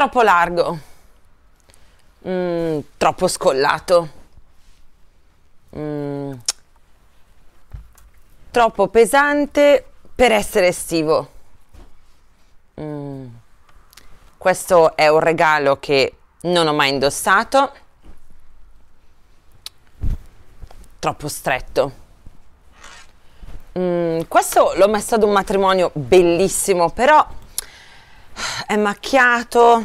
Troppo largo. Mm, troppo scollato. Mm, troppo pesante per essere estivo. Mm, questo è un regalo che non ho mai indossato. Troppo stretto. Mm, questo l'ho messo ad un matrimonio bellissimo, però è macchiato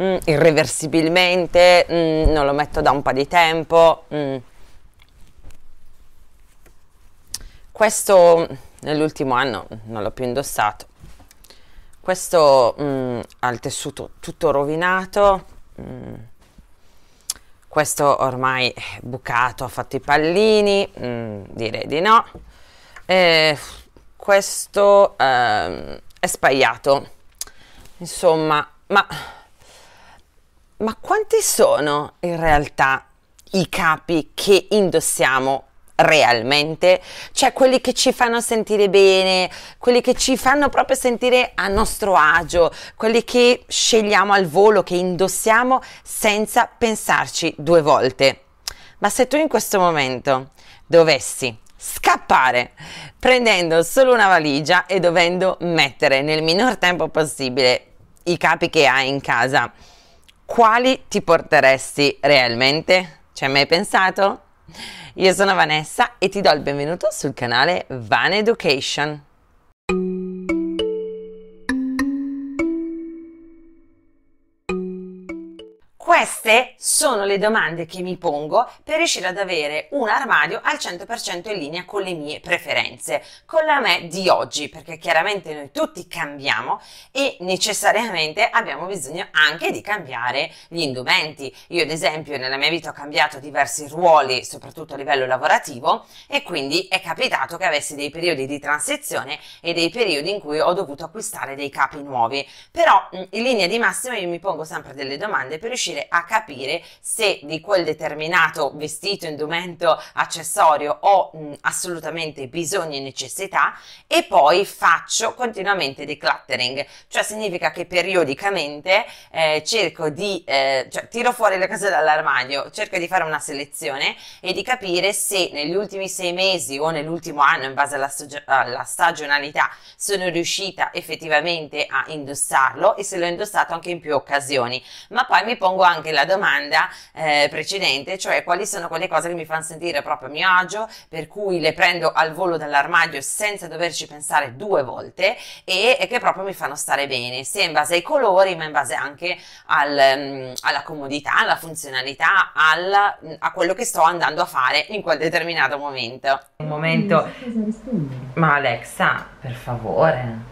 mm, irreversibilmente, mm, non lo metto da un po' di tempo. Mm. Questo mm, nell'ultimo anno mm, non l'ho più indossato. Questo mm, ha il tessuto tutto rovinato. Questo ormai è bucato, ha fatto i pallini, direi di no. E questo ehm, è spagliato. Insomma, ma, ma quanti sono in realtà i capi che indossiamo realmente, cioè quelli che ci fanno sentire bene, quelli che ci fanno proprio sentire a nostro agio, quelli che scegliamo al volo, che indossiamo senza pensarci due volte. Ma se tu in questo momento dovessi scappare prendendo solo una valigia e dovendo mettere nel minor tempo possibile i capi che hai in casa, quali ti porteresti realmente? Ci hai mai pensato? Io sono Vanessa e ti do il benvenuto sul canale Van Education. Queste sono le domande che mi pongo per riuscire ad avere un armadio al 100% in linea con le mie preferenze, con la me di oggi, perché chiaramente noi tutti cambiamo e necessariamente abbiamo bisogno anche di cambiare gli indumenti. Io ad esempio nella mia vita ho cambiato diversi ruoli, soprattutto a livello lavorativo, e quindi è capitato che avessi dei periodi di transizione e dei periodi in cui ho dovuto acquistare dei capi nuovi. Però in linea di massima io mi pongo sempre delle domande per riuscire a capire se di quel determinato vestito, indumento, accessorio ho mh, assolutamente bisogno e necessità e poi faccio continuamente decluttering, cioè significa che periodicamente eh, cerco di, eh, cioè tiro fuori le cose dall'armadio, cerco di fare una selezione e di capire se negli ultimi sei mesi o nell'ultimo anno in base alla, stag alla stagionalità sono riuscita effettivamente a indossarlo e se l'ho indossato anche in più occasioni, ma poi mi pongo anche anche la domanda eh, precedente, cioè quali sono quelle cose che mi fanno sentire proprio a mio agio, per cui le prendo al volo dall'armadio senza doverci pensare due volte e, e, che proprio mi fanno stare bene, sia in base ai colori, ma in base anche al, mm, alla comodità, alla funzionalità, alla, mm, a quello che sto andando a fare in quel determinato momento. Un momento. Ma Alexa, per favore.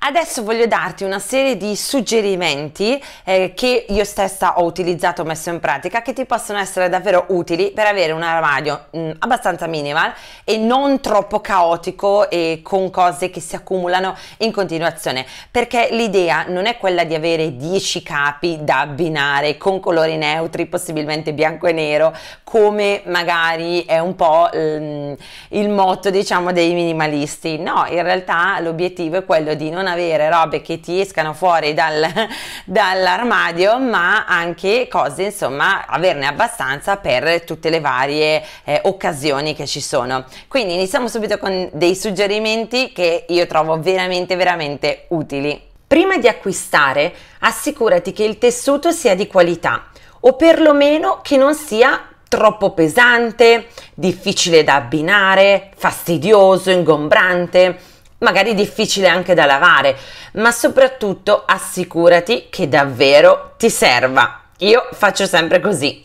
Adesso voglio darti una serie di suggerimenti eh, che io stessa ho utilizzato, ho messo in pratica, che ti possono essere davvero utili per avere un armadio mh, mm, abbastanza minimal e non troppo caotico e con cose che si accumulano in continuazione, perché l'idea non è quella di avere 10 capi da abbinare con colori neutri, possibilmente bianco e nero, come magari è un po' mh, mm, il motto diciamo dei minimalisti. No, in realtà l'obiettivo è quello di non avere robe che ti escano fuori dal, dall'armadio, ma anche cose, insomma, averne abbastanza per tutte le varie eh, occasioni che ci sono. Quindi iniziamo subito con dei suggerimenti che io trovo veramente, veramente utili. Prima di acquistare, assicurati che il tessuto sia di qualità o perlomeno che non sia troppo pesante, difficile da abbinare, fastidioso, ingombrante magari difficile anche da lavare, ma soprattutto assicurati che davvero ti serva. Io faccio sempre così.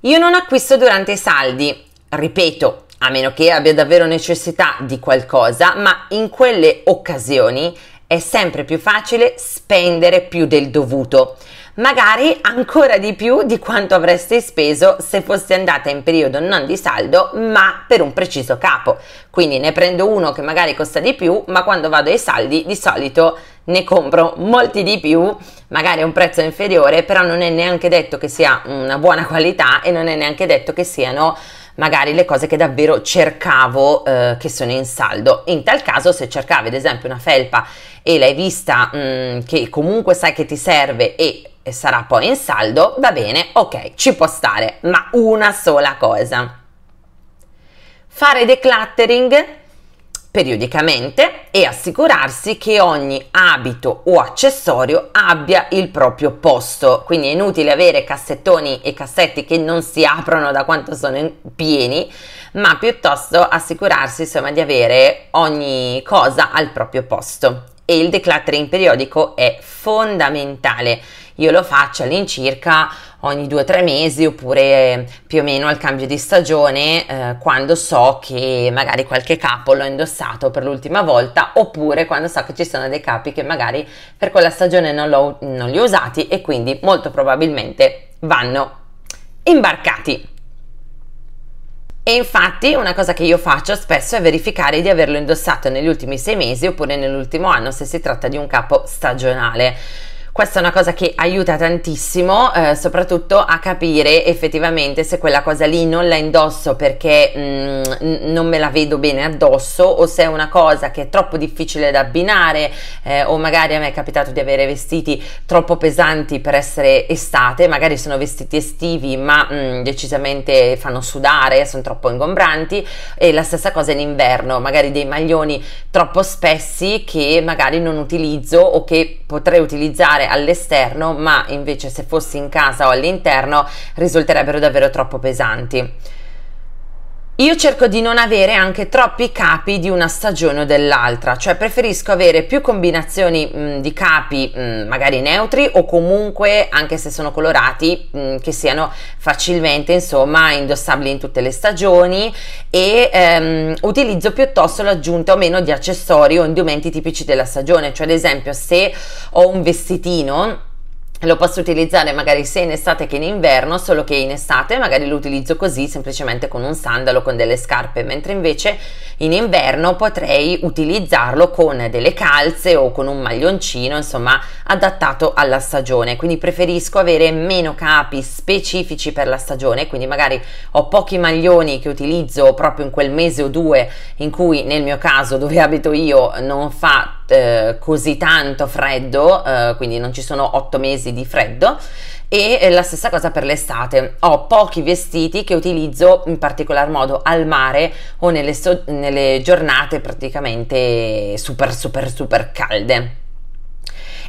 Io non acquisto durante i saldi, ripeto, a meno che abbia davvero necessità di qualcosa, ma in quelle occasioni è sempre più facile spendere più del dovuto magari ancora di più di quanto avreste speso se foste andata in periodo non di saldo ma per un preciso capo. Quindi ne prendo uno che magari costa di più, ma quando vado ai saldi di solito ne compro molti di più, magari a un prezzo inferiore, però non è neanche detto che sia una buona qualità e non è neanche detto che siano magari le cose che davvero cercavo eh, che sono in saldo. In tal caso, se cercavi ad esempio una felpa e l'hai vista mh, mm, che comunque sai che ti serve e e sarà poi in saldo, va bene, ok, ci può stare, ma una sola cosa. Fare decluttering periodicamente e assicurarsi che ogni abito o accessorio abbia il proprio posto. Quindi è inutile avere cassettoni e cassetti che non si aprono da quanto sono pieni, ma piuttosto assicurarsi insomma di avere ogni cosa al proprio posto. E il decluttering periodico è fondamentale io lo faccio all'incirca ogni due o tre mesi oppure più o meno al cambio di stagione eh, quando so che magari qualche capo l'ho indossato per l'ultima volta oppure quando so che ci sono dei capi che magari per quella stagione non, non li ho usati e quindi molto probabilmente vanno imbarcati. E infatti una cosa che io faccio spesso è verificare di averlo indossato negli ultimi sei mesi oppure nell'ultimo anno se si tratta di un capo stagionale. Questa è una cosa che aiuta tantissimo, eh, soprattutto a capire effettivamente se quella cosa lì non la indosso perché mh, mm, non me la vedo bene addosso o se è una cosa che è troppo difficile da abbinare eh, o magari a me è capitato di avere vestiti troppo pesanti per essere estate, magari sono vestiti estivi ma mh, mm, decisamente fanno sudare, sono troppo ingombranti e la stessa cosa in inverno, magari dei maglioni troppo spessi che magari non utilizzo o che potrei utilizzare fare all'esterno, ma invece se fossi in casa o all'interno risulterebbero davvero troppo pesanti. Io cerco di non avere anche troppi capi di una stagione o dell'altra, cioè preferisco avere più combinazioni mh, di capi mh, magari neutri o comunque, anche se sono colorati, mh, che siano facilmente insomma indossabili in tutte le stagioni e ehm, utilizzo piuttosto l'aggiunta o meno di accessori o indumenti tipici della stagione, cioè ad esempio se ho un vestitino lo posso utilizzare magari sia in estate che in inverno, solo che in estate magari lo utilizzo così semplicemente con un sandalo, con delle scarpe, mentre invece in inverno potrei utilizzarlo con delle calze o con un maglioncino, insomma, adattato alla stagione. Quindi preferisco avere meno capi specifici per la stagione, quindi magari ho pochi maglioni che utilizzo proprio in quel mese o due in cui nel mio caso dove abito io non fa eh, così tanto freddo, eh, quindi non ci sono otto mesi di freddo e eh, la stessa cosa per l'estate. Ho pochi vestiti che utilizzo in particolar modo al mare o nelle, so- nelle giornate praticamente super super super calde.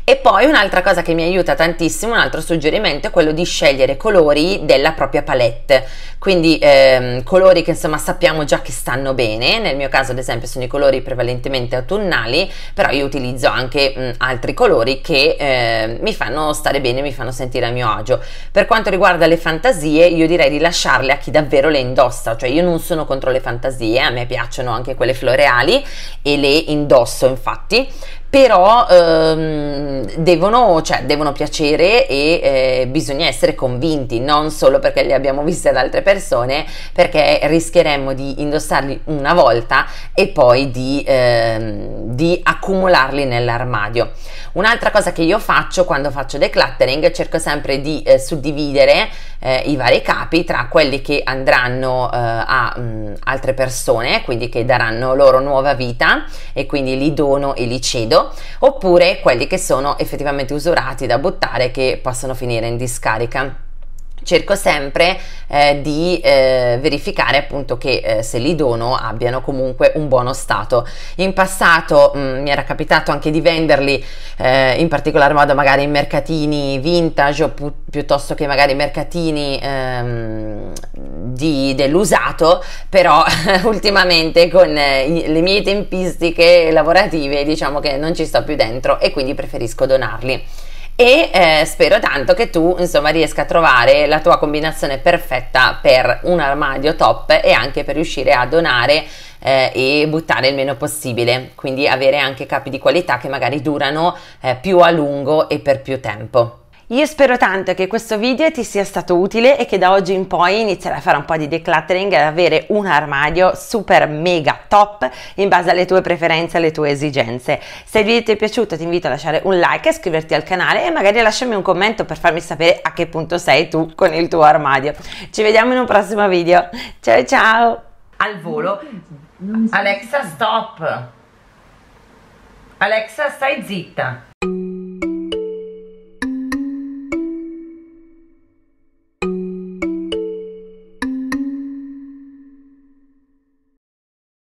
E poi un'altra cosa che mi aiuta tantissimo, un altro suggerimento è quello di scegliere colori della propria palette, quindi ehm, colori che insomma sappiamo già che stanno bene, nel mio caso ad esempio sono i colori prevalentemente autunnali, però io utilizzo anche mh, mm, altri colori che eh, mi fanno stare bene, mi fanno sentire a mio agio. Per quanto riguarda le fantasie, io direi di lasciarle a chi davvero le indossa, cioè io non sono contro le fantasie, a me piacciono anche quelle floreali e le indosso infatti, però ehm, devono, cioè, devono, piacere e eh, bisogna essere convinti, non solo perché li abbiamo visti ad altre persone, perché rischieremmo di indossarli una volta e poi di, eh, di accumularli nell'armadio. Un'altra cosa che io faccio quando faccio decluttering, cerco sempre di eh, suddividere eh, i vari capi tra quelli che andranno eh, a mh, altre persone, quindi che daranno loro nuova vita e quindi li dono e li cedo, oppure quelli che sono sono effettivamente usurati da buttare che possono finire in discarica cerco sempre eh, di eh, verificare appunto che eh, se li dono abbiano comunque un buono stato. In passato mh, mm, mi era capitato anche di venderli eh, in particolar modo magari in mercatini vintage o pi piuttosto che magari mercatini ehm, dell'usato, però ultimamente con eh, le mie tempistiche lavorative diciamo che non ci sto più dentro e quindi preferisco donarli e eh, spero tanto che tu insomma riesca a trovare la tua combinazione perfetta per un armadio top e anche per riuscire a donare eh, e buttare il meno possibile quindi avere anche capi di qualità che magari durano eh, più a lungo e per più tempo io spero tanto che questo video ti sia stato utile e che da oggi in poi inizierai a fare un po' di decluttering e avere un armadio super mega top in base alle tue preferenze e alle tue esigenze. Se il video ti è piaciuto ti invito a lasciare un like, iscriverti al canale e magari lasciami un commento per farmi sapere a che punto sei tu con il tuo armadio. Ci vediamo in un prossimo video. Ciao ciao! Al volo, Alexa stop! Alexa stai zitta!